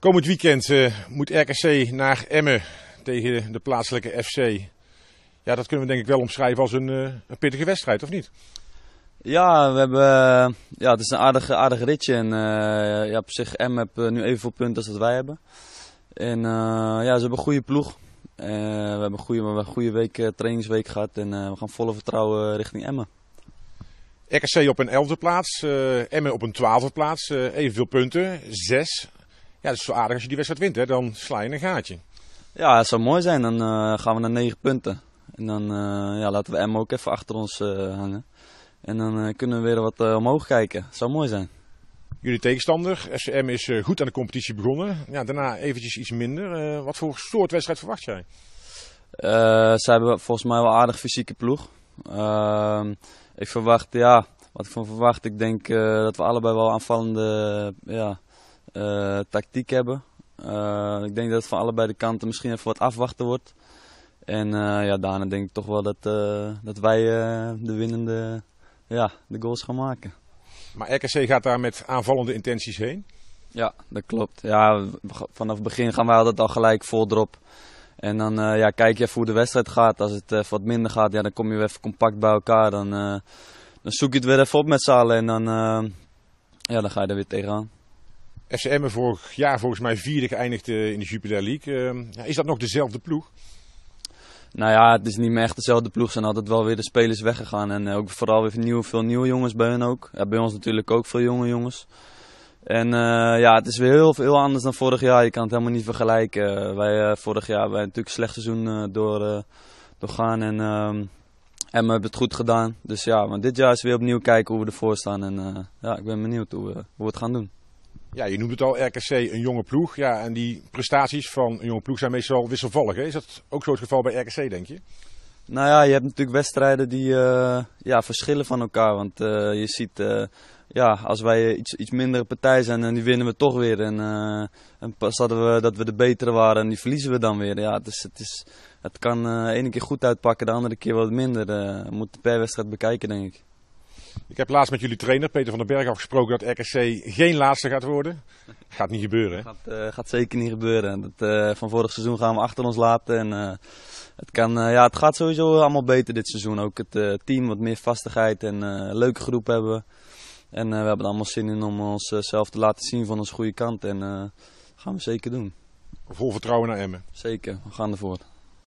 Komend weekend eh, moet RKC naar Emmen tegen de plaatselijke FC. Ja, dat kunnen we denk ik wel omschrijven als een, eh, een pittige wedstrijd, of niet? Ja, we hebben, eh, ja het is een aardig, aardig ritje. En, ja, op zich, Emmen heeft nu evenveel punten als wij hebben. En ja, ze hebben een goede ploeg. we hebben een goede, we hebben een goede week, trainingsweek gehad en we gaan volle vertrouwen richting Emmen. RKC op een 11e plaats, Emmen op een 12e plaats, evenveel punten, 6 ja, dat is zo aardig als je die wedstrijd wint, hè, dan sla je een gaatje. Ja, het zou mooi zijn. Dan eh, gaan we naar 9 punten. En dan eh, ja, laten we M ook even achter ons eh, hangen. En dan kunnen we weer wat omhoog kijken. Het zou mooi zijn. Jullie tegenstander, SCM, is goed aan de competitie begonnen. Ja, daarna eventjes iets minder. wat voor soort wedstrijd verwacht jij? ze hebben volgens mij wel aardig fysieke ploeg. Ehm, ik verwacht, ja, wat ik van verwacht. Ik denk dat we allebei wel aanvallende ja, eh, tactiek hebben. Eh, ik denk dat het van allebei de kanten misschien even wat afwachten wordt. En eh, ja, daarna denk ik toch wel dat, dat wij de winnende ja, de goals gaan maken. Maar RKC gaat daar met aanvallende intenties heen? Ja, dat klopt. Ja, vanaf het begin gaan wij altijd al gelijk vol erop. En dan ja, kijk je even hoe de wedstrijd gaat. Als het wat minder gaat, ja, dan kom je weer even compact bij elkaar. Dan, dan zoek je het weer even op met zalen, en dan, ja, dan ga je er weer tegenaan. FCM vorig jaar volgens mij vierde eindigde eh, in de Jupiter League. Ehm, is dat nog dezelfde ploeg? Nou ja, het is niet meer echt dezelfde ploeg. Ze zijn altijd wel weer de spelers weggegaan. En eh, ook vooral weer veel nieuwe jongens bij hen ook. bij ons natuurlijk ook veel jonge jongens. En eh, ja, het is weer heel anders dan vorig jaar. Je kan het helemaal niet vergelijken. wij vorig jaar hebben natuurlijk een slecht seizoen uh, door, doorgaan. En, ehm, en we hebben het goed gedaan. Dus ja, maar dit jaar is weer opnieuw kijken hoe we ervoor staan. En ja, ik ben benieuwd hoe we het gaan doen. Ja, je noemt het al, RKC een jonge ploeg. Ja, en die prestaties van een jonge ploeg zijn meestal wisselvallig. Hè? Is dat ook zo het geval bij RKC, denk je? Nou ja, je hebt natuurlijk wedstrijden die eh, ja, verschillen van elkaar. Want eh, je ziet, eh, ja, als wij iets, iets mindere partij zijn, en die winnen we toch weer. En, en pas hadden we dat we de betere waren en die verliezen we dan weer. Ja, het, is, het, is, het kan de ene keer goed uitpakken, de andere keer wat minder. moet per wedstrijd bekijken, denk ik. Ik heb laatst met jullie trainer Peter van den Berg afgesproken dat RKC geen laatste gaat worden. Gaat niet gebeuren. Hè? Gaat, eh, gaat zeker niet gebeuren. Dat, eh, van vorig seizoen gaan we achter ons laten. En, eh, het, kan, ja, het gaat sowieso allemaal beter dit seizoen. Ook het team wat meer vastigheid en een leuke groep hebben. En we hebben er allemaal zin in om onszelf te laten zien van onze goede kant. En dat gaan we zeker doen. Vol vertrouwen naar Emmen. Zeker, we gaan ervoor.